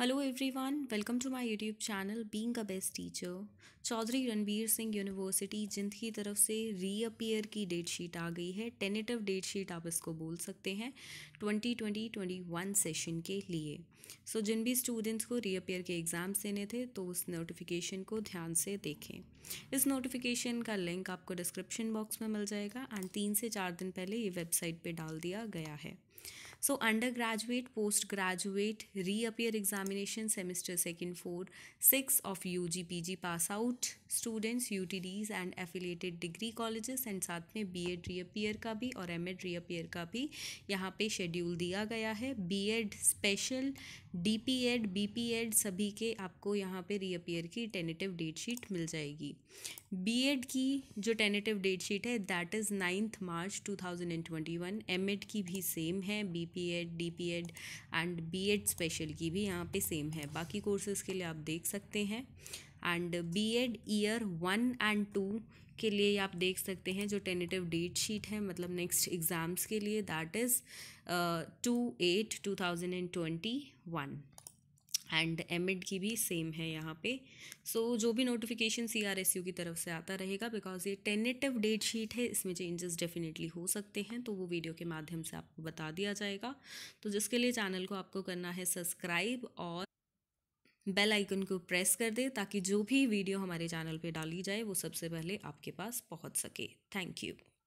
hello everyone welcome to my YouTube channel being a best teacher Chaudhary Ranbir Singh university जिनकी तरफ से reappear की date sheet आ गई है टेनेटिव डेट शीट आप इसको बोल सकते हैं 2020-21 सेशन के लिए सो so, जिन भी स्टूडेंट्स को रीअपियर के एग्ज़ाम्स देने थे तो उस नोटिफिकेशन को ध्यान से देखें इस नोटिफिकेशन का लिंक आपको डिस्क्रिप्शन बॉक्स में मिल जाएगा एंड तीन से चार दिन पहले ये वेबसाइट पर डाल दिया गया है so undergraduate postgraduate reappear examination semester second four six of U G P G pass out students U T Ds and affiliated degree college and साथ में बी एड रीअपियर का भी और एम एड रीअपियर का भी यहाँ पर schedule दिया गया है B Ed special D P Ed B P Ed सभी के आपको यहाँ पे रीअपियर की टेनेटिव डेट शीट मिल जाएगी बीएड की जो टेनेटिव डेट शीट है that is ninth March two thousand and twenty one M Ed की भी सेम है B P Ed D P Ed and B Ed special की भी यहाँ पे सेम है बाकी कोर्सेज़ के लिए आप देख सकते हैं and B Ed year one and two के लिए आप देख सकते हैं जो टेनेटिव डेट शीट है मतलब नेक्स्ट एग्ज़ाम्स के लिए that is two eight two thousand and twenty one and M Ed की भी सेम है यहाँ पे सो so, जो भी notification C R S U की तरफ से आता रहेगा बिकॉज ये टेनेटिव डेट शीट है इसमें चेंजेस डेफिनेटली हो सकते हैं तो वो वीडियो के माध्यम से आपको बता दिया जाएगा तो जिसके लिए चैनल को आपको करना है सब्सक्राइब और बेल आइकन को प्रेस कर दे ताकि जो भी वीडियो हमारे चैनल पर डाली जाए वो सबसे पहले आपके पास पहुँच सके थैंक यू